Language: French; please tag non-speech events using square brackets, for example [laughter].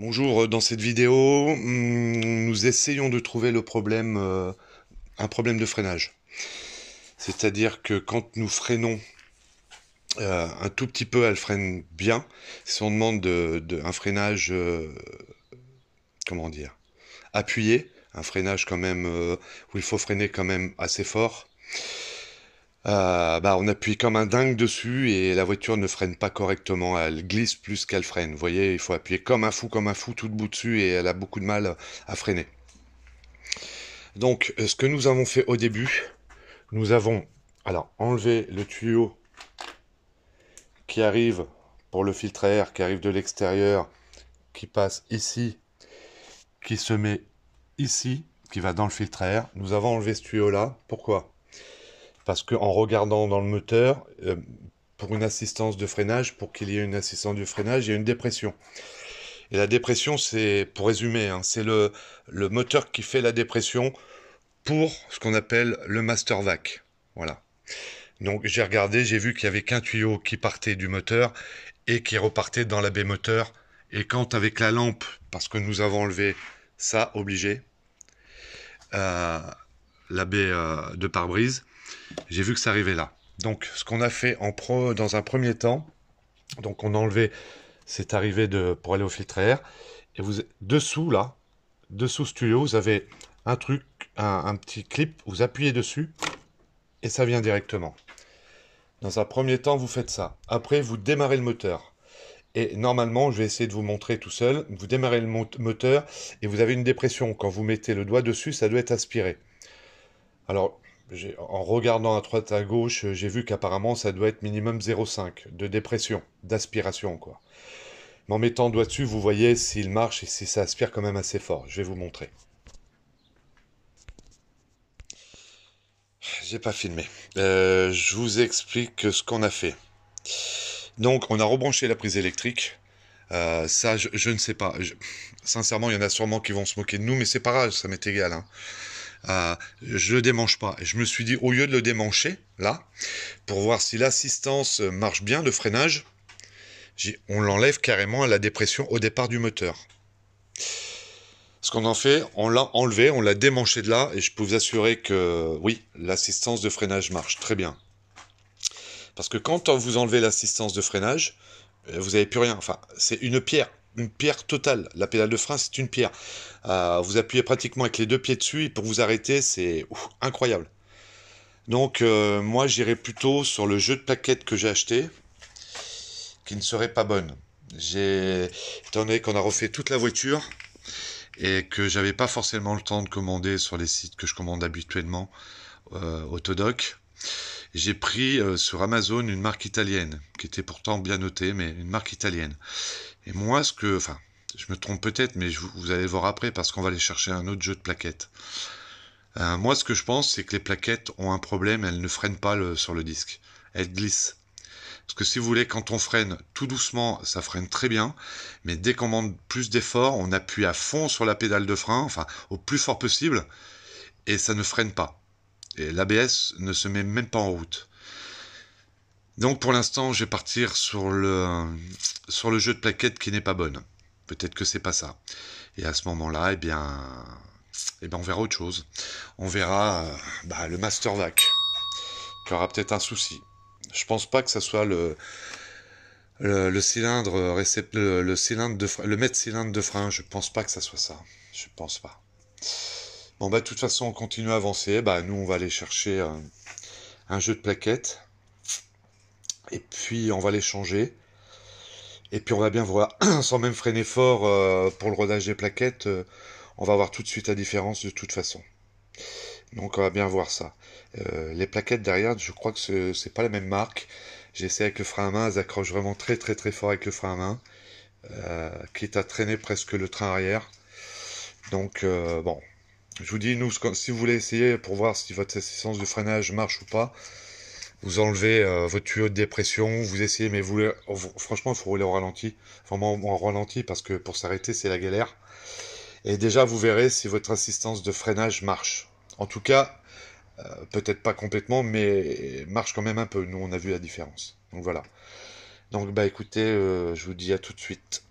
Bonjour, euh, dans cette vidéo, mm, nous essayons de trouver le problème, euh, un problème de freinage. C'est-à-dire que quand nous freinons euh, un tout petit peu, elle freine bien. Si on demande de, un freinage, comment dire, appuyé, un freinage quand même où il faut freiner quand même assez fort, euh, bah, on appuie comme un dingue dessus et la voiture ne freine pas correctement. Elle glisse plus qu'elle freine. Vous voyez, il faut appuyer comme un fou, comme un fou, tout debout dessus et elle a beaucoup de mal à freiner. Donc, euh, ce que nous avons fait au début, nous avons alors enlevé le tuyau qui arrive pour le filtre à air, qui arrive de l'extérieur, qui passe ici, qui se met ici, qui va dans le filtre à air. Nous avons enlevé ce tuyau là. Pourquoi parce en regardant dans le moteur, euh, pour une assistance de freinage, pour qu'il y ait une assistance de freinage, il y a une dépression. Et la dépression, c'est, pour résumer, hein, c'est le, moteur qui fait la dépression pour ce qu'on appelle le master vac. Voilà. Donc j'ai regardé, j'ai vu qu'il n'y avait qu'un tuyau qui partait du moteur et qui repartait dans la baie moteur. Et quand avec la lampe, parce que nous avons enlevé ça obligé, euh, la baie euh, de pare-brise, j'ai vu que ça arrivait là. Donc, ce qu'on a fait en pro, dans un premier temps, donc on a enlevé cette arrivée de, pour aller au filtre à air. Et vous, dessous, là, dessous studio vous avez un truc, un petit clip, vous appuyez dessus et ça vient directement. Dans un premier temps, vous faites ça. Après, vous démarrez le moteur. Et normalement, je vais essayer de vous montrer tout seul. Vous démarrez le moteur et vous avez une dépression. Quand vous mettez le doigt dessus, ça doit être aspiré. Alors, en regardant à droite à gauche, j'ai vu qu'apparemment ça doit être minimum 0,5 de dépression, d'aspiration quoi. Mais en mettant le doigt dessus, vous voyez s'il marche et si ça aspire quand même assez fort. Je vais vous montrer. J'ai pas filmé. Euh, je vous explique ce qu'on a fait. Donc, on a rebranché la prise électrique. Euh, ça, je, ne sais pas. Sincèrement, il y en a sûrement qui vont se moquer de nous, mais c'est pas grave, ça m'est égal. Hein je je le démanche pas. Et je me suis dit, au lieu de le démancher, là, pour voir si l'assistance marche bien, le freinage, on l'enlève carrément à la dépression au départ du moteur. Ce qu'on en fait, on l'a enlevé, on l'a démanché de là, et je peux vous assurer que oui, l'assistance de freinage marche très bien. Parce que quand vous enlevez l'assistance de freinage, vous n'avez plus rien. Enfin, c'est une pierre une pierre totale. La pédale de frein, c'est une pierre. Euh, vous appuyez pratiquement avec les deux pieds dessus et pour vous arrêter, c'est incroyable. Donc euh, moi, j'irai plutôt sur le jeu de plaquettes que j'ai acheté, qui ne serait pas bonne. J'ai, étant donné qu'on a refait toute la voiture et que j'avais pas forcément le temps de commander sur les sites que je commande habituellement, euh, Autodoc, j'ai pris sur Amazon une marque italienne, qui était pourtant bien notée, mais une marque italienne. Et moi, ce que. Enfin, je me trompe peut-être, mais vous allez voir après parce qu'on va aller chercher un autre jeu de plaquettes. Euh, moi, ce que je pense, c'est que les plaquettes ont un problème, elles ne freinent pas sur le disque. Elles glissent. Parce que si vous voulez, quand on freine tout doucement, ça freine très bien. Mais dès qu'on demande plus d'effort, on appuie à fond sur la pédale de frein, enfin au plus fort possible, et ça ne freine pas. Et l'ABS ne se met même pas en route. Donc pour l'instant, je vais partir sur le, sur le jeu de plaquettes qui n'est pas bonne. Peut-être que c'est pas ça. Et à ce moment-là, eh bien, eh bien, on verra autre chose. On verra euh, bah, le Master Vac, qui aura peut-être un souci. Je pense pas que ça soit le, le, cylindre le, le, cylindre de le mètre cylindre de frein. Je pense pas que ça soit ça. Je pense pas. Bon bah de toute façon on continue à avancer. Bah nous on va aller chercher euh, un jeu de plaquettes et puis on va les changer. Et puis on va bien voir, [clears throat] sans même freiner fort euh, pour le rodage des plaquettes, euh, on va voir tout de suite la différence de toute façon. Donc on va bien voir ça. Euh, les plaquettes derrière, je crois que ce n'est pas la même marque. J'essaie avec le frein à main, elles accrochent vraiment très très très fort avec le frein à main, quitte à traîner presque le train arrière. Donc bon, je vous dis, nous, si vous voulez essayer pour voir si votre assistance de freinage marche ou pas, vous enlevez euh, votre tuyau de dépression, vous essayez, mais vous, oh, franchement, il faut rouler au ralenti, vraiment en ralenti, parce que pour s'arrêter, c'est la galère. Et déjà, vous verrez si votre assistance de freinage marche. En tout cas, euh, peut-être pas complètement, mais marche quand même un peu. Nous, on a vu la différence. Donc voilà. Donc bah écoutez, euh, je vous dis à tout de suite.